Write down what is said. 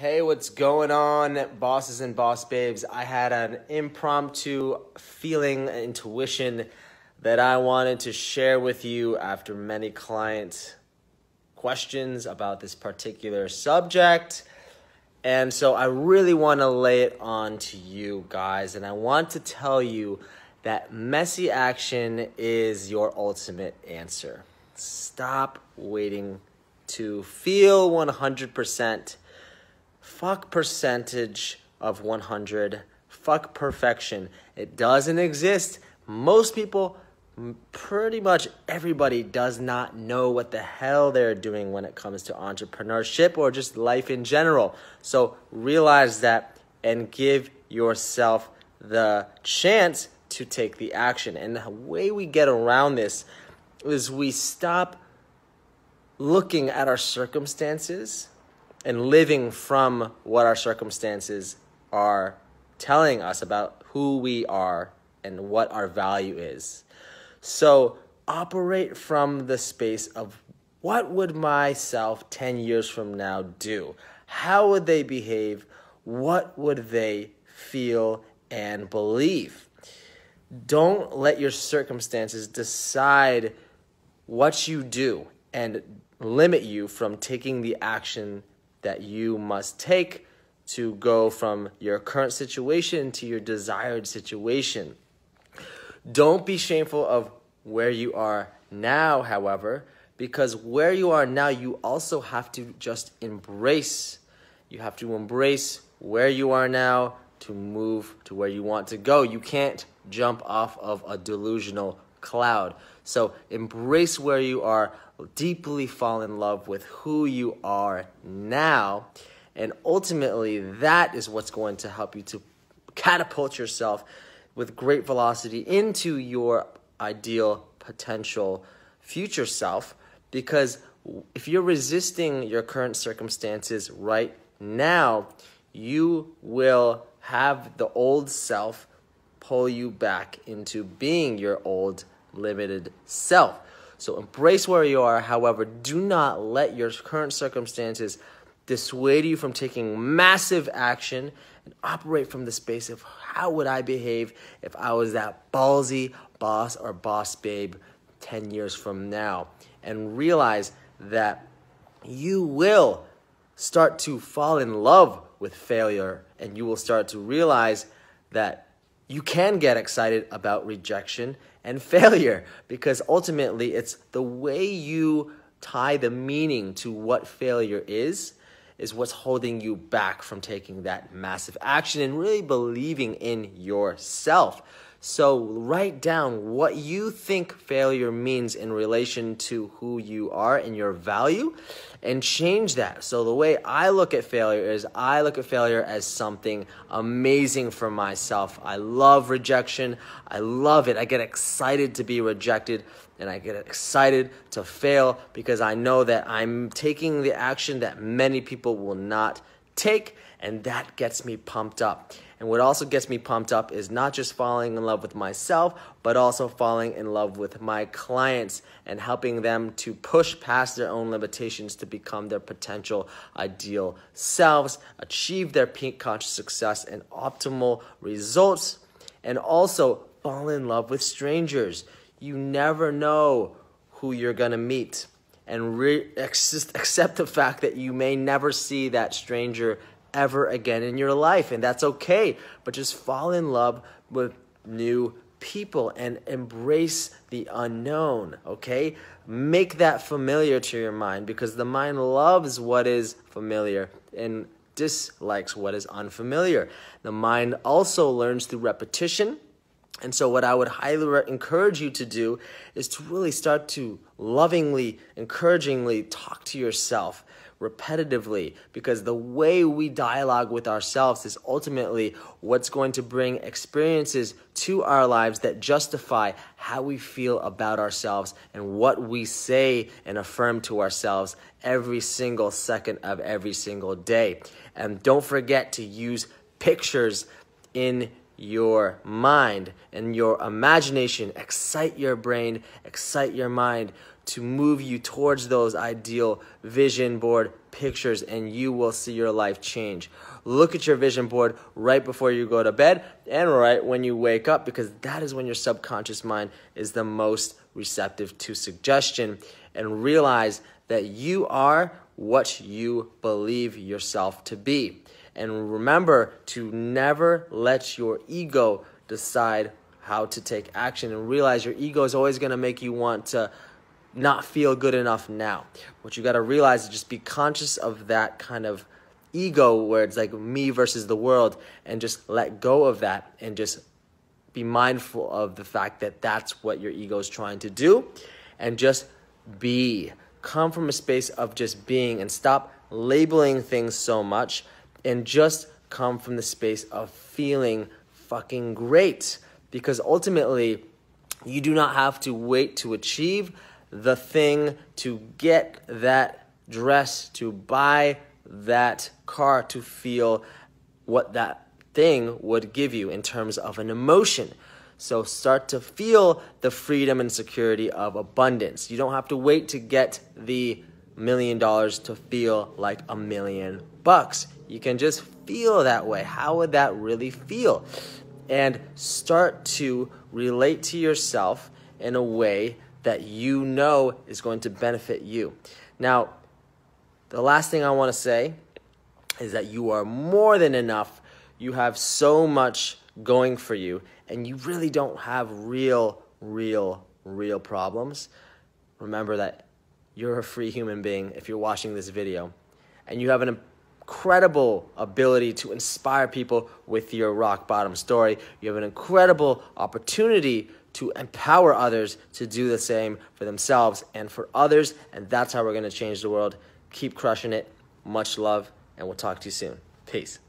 Hey, what's going on, bosses and boss babes? I had an impromptu feeling, intuition that I wanted to share with you after many client questions about this particular subject. And so I really want to lay it on to you guys, and I want to tell you that messy action is your ultimate answer. Stop waiting to feel 100% Fuck percentage of 100. Fuck perfection. It doesn't exist. Most people, pretty much everybody, does not know what the hell they're doing when it comes to entrepreneurship or just life in general. So realize that and give yourself the chance to take the action. And the way we get around this is we stop looking at our circumstances and living from what our circumstances are telling us about who we are and what our value is. So operate from the space of what would myself 10 years from now do? How would they behave? What would they feel and believe? Don't let your circumstances decide what you do and limit you from taking the action that you must take to go from your current situation to your desired situation. Don't be shameful of where you are now, however, because where you are now, you also have to just embrace. You have to embrace where you are now to move to where you want to go. You can't jump off of a delusional cloud. So embrace where you are, deeply fall in love with who you are now. And ultimately, that is what's going to help you to catapult yourself with great velocity into your ideal potential future self. Because if you're resisting your current circumstances right now, you will have the old self pull you back into being your old limited self. So embrace where you are. However, do not let your current circumstances dissuade you from taking massive action and operate from the space of how would I behave if I was that ballsy boss or boss babe 10 years from now. And realize that you will start to fall in love with failure and you will start to realize that you can get excited about rejection and failure because ultimately it's the way you tie the meaning to what failure is is what's holding you back from taking that massive action and really believing in yourself. So write down what you think failure means in relation to who you are and your value and change that. So the way I look at failure is I look at failure as something amazing for myself. I love rejection. I love it. I get excited to be rejected and I get excited to fail because I know that I'm taking the action that many people will not take, and that gets me pumped up. And what also gets me pumped up is not just falling in love with myself, but also falling in love with my clients and helping them to push past their own limitations to become their potential ideal selves, achieve their peak conscious success and optimal results, and also fall in love with strangers. You never know who you're gonna meet and re- accept the fact that you may never see that stranger ever again in your life, and that's okay. But just fall in love with new people and embrace the unknown, okay? Make that familiar to your mind because the mind loves what is familiar and dislikes what is unfamiliar. The mind also learns through repetition and so, what I would highly encourage you to do is to really start to lovingly, encouragingly talk to yourself repetitively because the way we dialogue with ourselves is ultimately what's going to bring experiences to our lives that justify how we feel about ourselves and what we say and affirm to ourselves every single second of every single day. And don't forget to use pictures in your mind and your imagination. Excite your brain, excite your mind to move you towards those ideal vision board pictures, and you will see your life change. Look at your vision board right before you go to bed and right when you wake up because that is when your subconscious mind is the most receptive to suggestion. And realize that you are what you believe yourself to be. And remember to never let your ego decide how to take action and realize your ego is always going to make you want to not feel good enough now. What you got to realize is just be conscious of that kind of ego where it's like me versus the world and just let go of that and just be mindful of the fact that that's what your ego is trying to do and just be come from a space of just being and stop labeling things so much and just come from the space of feeling fucking great because ultimately you do not have to wait to achieve the thing to get that dress, to buy that car, to feel what that thing would give you in terms of an emotion. So start to feel the freedom and security of abundance. You don't have to wait to get the million dollars to feel like a million bucks you can just feel that way. How would that really feel? And start to relate to yourself in a way that you know is going to benefit you. Now, the last thing I want to say is that you are more than enough. You have so much going for you, and you really don't have real, real, real problems. Remember that you're a free human being if you're watching this video, and you have an incredible ability to inspire people with your rock bottom story. You have an incredible opportunity to empower others to do the same for themselves and for others. And that's how we're going to change the world. Keep crushing it. Much love, and we'll talk to you soon. Peace.